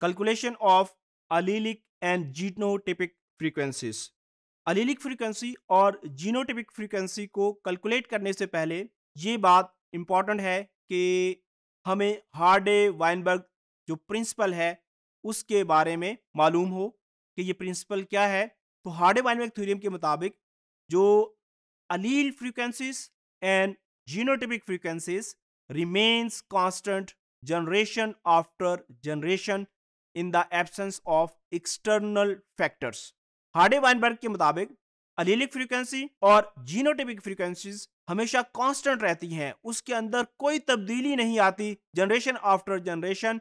calculation of allelic and genotypic frequencies allelic frequency और genotypic frequency को calculate करने से पहले ये बात इम्पॉर्टेंट है कि हमें हार्डे वाइनबर्ग जो प्रिंसिपल है उसके बारे में मालूम हो कि ये प्रिंसिपल क्या है तो हार्डे वाइनबर्ग थ्योरम के मुताबिक जो allele frequencies and genotypic frequencies remains constant generation after generation in the absence of external factors Hardy Weinberg के मुताबिक अलीलिक फ्रीक्वेंसी और जीनोटिपिक फ्रीक्वेंसीज हमेशा कांस्टेंट रहती हैं उसके अंदर कोई तब्दीली नहीं आती जनरेशन आफ्टर जनरेशन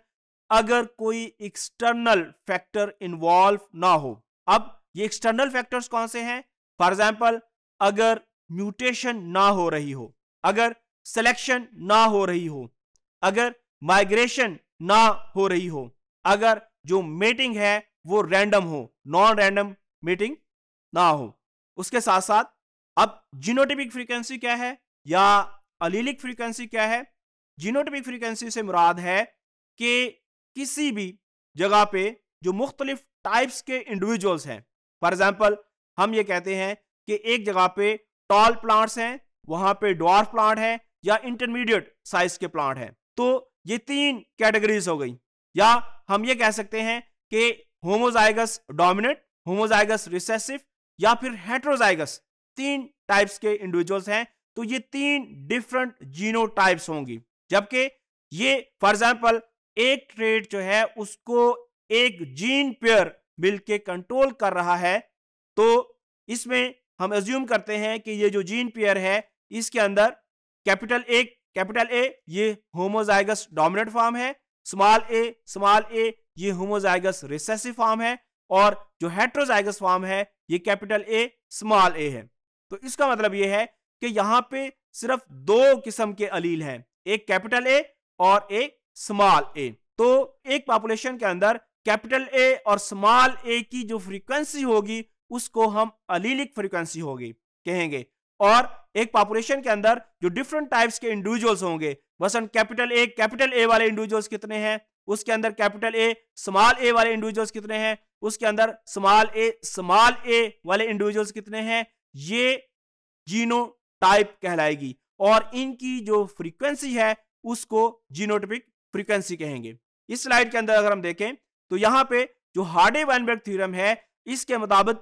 अगर कोई एक्सटर्नल फैक्टर इन्वॉल्व ना हो अब ये एक्सटर्नल फैक्टर्स कौन से हैं फॉर एग्जाम्पल अगर म्यूटेशन ना हो रही हो अगर सिलेक्शन ना हो रही हो अगर माइग्रेशन ना हो रही हो अगर जो मीटिंग है वो रैंडम हो नॉन रैंडम मीटिंग ना हो उसके साथ साथ अब जीनोटिपिक फ्रीक्वेंसी क्या है या अलीलिक फ्रीक्वेंसी क्या है जीनोटिपिक फ्रीक्वेंसी से मुराद है कि किसी भी जगह पे जो मुख्तलिफ टाइप्स के इंडिविजुअल्स हैं फॉर एग्जाम्पल हम ये कहते हैं कि एक जगह पे टॉल प्लांट्स हैं वहां पे डॉर्फ प्लांट है या इंटरमीडिएट साइज के प्लांट हैं तो ये तीन कैटेगरीज हो गई या हम ये कह सकते हैं कि होमोजाइगस डोमिनेट होमोजाइगस रिसेसिव या फिर हेट्रोजाइगस तीन टाइप्स के इंडिविजुअल्स हैं तो ये तीन डिफरेंट टाइप्स होंगी जबकि ये फॉर एग्जाम्पल एक ट्रेड जो है उसको एक जीन पेयर मिलके कंट्रोल कर रहा है तो इसमें हम एज्यूम करते हैं कि ये जो जीन पेयर है इसके अंदर कैपिटल ए कैपिटल ए ये होमोजाइगस डोमिनेट फॉर्म है स्मॉल ए स्मॉल ए ये होमोजाइगस रिसेसिव फॉर्म है और जो हेट्रोजाइगस फॉर्म है ये कैपिटल ए स्मॉल ए है तो इसका मतलब ये है कि यहाँ पे सिर्फ दो किस्म के अलील हैं एक कैपिटल ए और एक स्मॉल ए तो एक पॉपुलेशन के अंदर कैपिटल ए और स्मॉल ए की जो फ्रीक्वेंसी होगी उसको हम अलीलिक फ्रीक्वेंसी होगी कहेंगे और एक पॉपुलेशन के अंदर जो डिफरेंट टाइप्स के इंडिविजुअल्स होंगे वसन कैपिटल ए कैपिटल ए वाले इंडिविजुअल्स कितने हैं उसके अंदर कैपिटल ए स्मॉल ए वाले इंडिविजुअल्स कितने हैं उसके अंदर स्मॉल ए स्मॉल ए वाले इंडिविजुअल्स कितने हैं ये जीनोटाइप कहलाएगी और इनकी जो फ्रीक्वेंसी है उसको जीनोटिपिक फ्रीक्वेंसी कहेंगे इस स्लाइड के अंदर अगर हम देखें तो यहां पे जो हार्डे वाइनबर्ग थ्योरम है इसके मुताबिक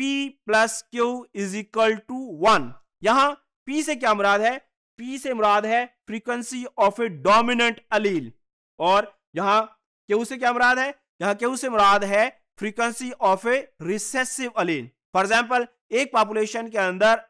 P plus Q is equal to one यहां P से क्या मुराद है पी से मुराद है frequency of a dominant allele और यहां केऊ से क्या मुराद है यहां केऊ से मुराद है frequency of a recessive allele for example एक पॉपुलेशन के अंदर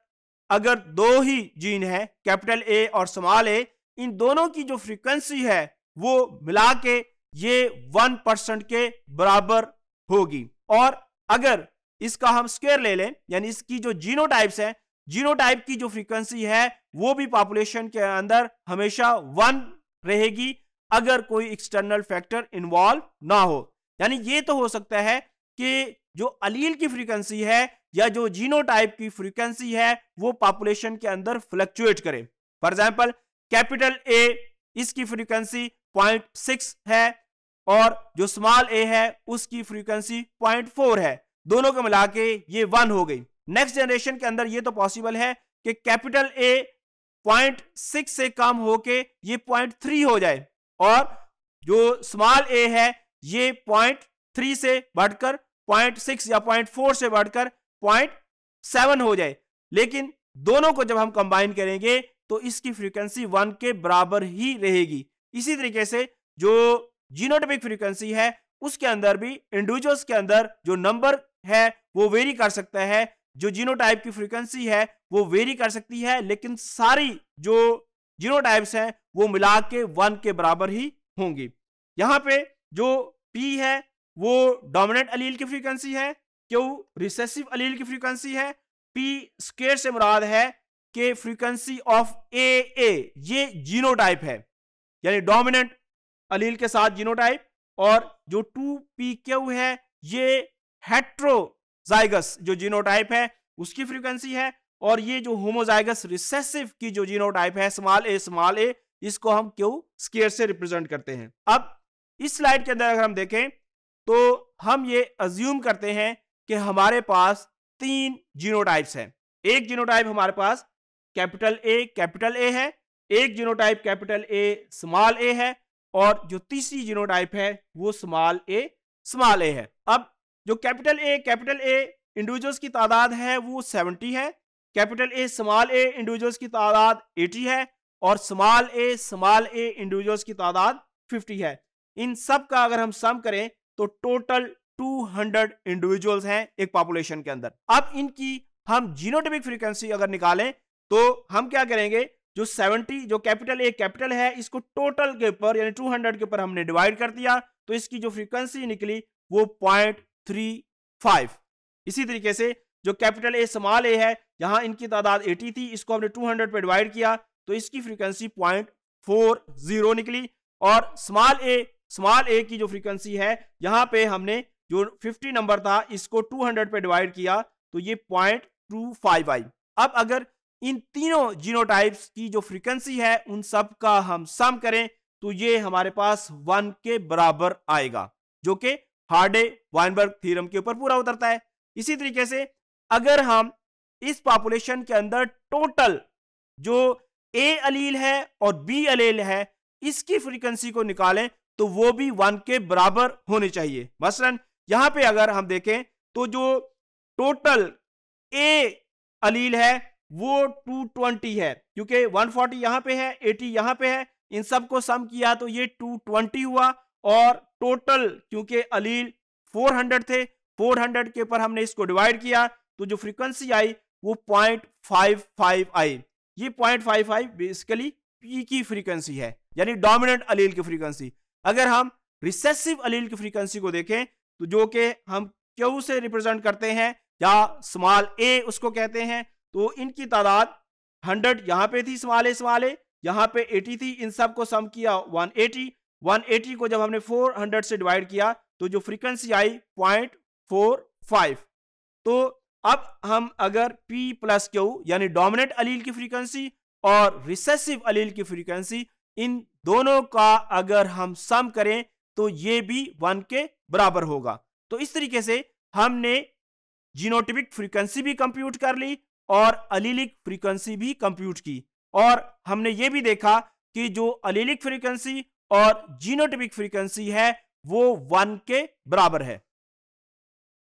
अगर दो ही जीन है कैपिटल ए और स्मॉल ए इन दोनों की जो फ्रीक्वेंसी है वो मिला के ये वन परसेंट के बराबर होगी और अगर इसका हम स्क्वायर ले लें यानी इसकी जो जीनोटाइप्स हैं जीनोटाइप की जो फ्रीक्वेंसी है वो भी पॉपुलेशन के अंदर हमेशा वन रहेगी अगर कोई एक्सटर्नल फैक्टर इन्वॉल्व ना हो यानी ये तो हो सकता है कि जो अलील की फ्रीक्वेंसी है या जो जीनोटाइप की फ्रीक्वेंसी है वो पॉपुलेशन के अंदर फ्लक्चुएट करे फॉर एग्जाम्पल कैपिटल ए इसकी फ्रीक्वेंसी पॉइंट सिक्स है और जो स्मॉल ए है उसकी फ्रीक्वेंसी पॉइंट फोर है दोनों को मिला के ये वन हो गई नेक्स्ट जनरेशन के अंदर ये तो पॉसिबल है कि कैपिटल ए पॉइंट सिक्स से कम होके ये पॉइंट थ्री हो जाए और जो स्मॉल ए है ये पॉइंट थ्री से बढ़कर पॉइंट सिक्स या पॉइंट फोर से बढ़कर पॉइंट सेवन हो जाए लेकिन दोनों को जब हम कंबाइन करेंगे तो इसकी फ्रीक्वेंसी वन के बराबर ही रहेगी इसी तरीके से जो जीनोटॉपिक फ्रीक्वेंसी है उसके अंदर भी इंडिविजुअल्स के अंदर जो नंबर है वो वेरी कर सकता है जो जीनोटाइप की फ्रीक्वेंसी है वो वेरी कर सकती है लेकिन सारी जो जीनोटाइप्स हैं वो मिला के वन के बराबर ही होंगी यहाँ पे जो पी है वो डोमिनेंट अलील की फ्रीक्वेंसी है क्यों रिसेसिव अलील की फ्रीक्वेंसी है पी स्केर से मुराद है कि फ्रीक्वेंसी ऑफ ए ए ये जीनोटाइप है यानी डोमिनेंट अलील के साथ जीनोटाइप और जो टू पी क्यू है ये हेट्रो जाइगस जो जीनोटाइप है उसकी फ्रीक्वेंसी है और ये जो होमोजाइगस रिसेसिव की जो जीनोटाइप है स्मॉल ए स्मॉल ए इसको हम क्यों स्केयर से रिप्रेजेंट करते हैं अब इस स्लाइड के अंदर अगर हम देखें तो हम ये अज्यूम करते हैं कि हमारे पास तीन जीनोटाइप्स हैं एक जीनोटाइप हमारे पास कैपिटल ए कैपिटल ए है एक genotype capital A small A है और जो तीसरी जीनोटाइप है वो स्मॉल ए स्मॉल ए है अब जो capital A capital A individuals की तादाद है वो सेवेंटी है capital A small A individuals की तादाद एटी है और small A small A individuals की तादाद फिफ्टी है इन सब का अगर हम सम करें तो टोटल टू हंड्रेड इंडिविजुअल्स हैं एक पॉपुलेशन के अंदर अब इनकी हम जीनोटिपिक फ्रीक्वेंसी अगर निकालें तो हम क्या करेंगे जो 70 जो कैपिटल ए कैपिटल है इसको टोटल के ऊपर यानी 200 के ऊपर हमने डिवाइड कर दिया तो इसकी जो फ्रीक्वेंसी निकली वो पॉइंट थ्री फाइव इसी तरीके से जो कैपिटल ए स्मॉल ए है यहां इनकी तादाद 80 थी इसको हमने 200 पे डिवाइड किया तो इसकी फ्रीक्वेंसी पॉइंट फोर जीरो निकली और स्मॉल ए स्मॉल ए की जो फ्रीक्वेंसी है यहाँ पे हमने जो 50 नंबर था इसको 200 पे डिवाइड किया तो ये पॉइंट टू फाइव आई अब अगर इन तीनों जीनोटाइप्स की जो फ्रीक्वेंसी है उन सब का हम सम करें तो ये हमारे पास वन के बराबर आएगा जो कि हार्डे वाइनबर्ग थ्योरम के ऊपर पूरा उतरता है इसी तरीके से अगर हम इस पॉपुलेशन के अंदर टोटल जो ए अलील है और बी अलील है इसकी फ्रीक्वेंसी को निकालें तो वो भी वन के बराबर होने चाहिए मसलन यहां पे अगर हम देखें तो जो टोटल ए अलील है वो 220 है क्योंकि 140 फोर्टी यहां पर है 80 यहां पे है इन सब को सम किया तो ये 220 हुआ और टोटल क्योंकि अलील 400 थे 400 के ऊपर हमने इसको डिवाइड किया तो जो फ्रीक्वेंसी आई वो 0.55 आई ये 0.55 बेसिकली पी की फ्रीक्वेंसी है यानी डोमिनेंट अलील की फ्रीक्वेंसी अगर हम रिसेसिव अलील की फ्रीक्वेंसी को देखें तो जो कि हम क्यू से रिप्रेजेंट करते हैं या स्मॉल ए उसको कहते हैं तो इनकी तादाद 100 यहाँ पे थी स्मॉल ए स्मॉल ए यहाँ पे 80 थी इन सब को सम किया 180 180 को जब हमने 400 से डिवाइड किया तो जो फ्रीक्वेंसी आई पॉइंट फोर फाइव तो अब हम अगर पी प्लस क्यू यानी डोमिनेंट अलील की फ्रीक्वेंसी और रिसेसिव अलील की फ्रीक्वेंसी इन दोनों का अगर हम सम करें तो ये भी वन के बराबर होगा तो इस तरीके से हमने जीनोटिपिक फ्रीक्वेंसी भी कंप्यूट कर ली और अलीलिक फ्रीक्वेंसी भी कंप्यूट की और हमने ये भी देखा कि जो अलीलिक फ्रीक्वेंसी और जीनोटिपिक फ्रीक्वेंसी है वो वन के बराबर है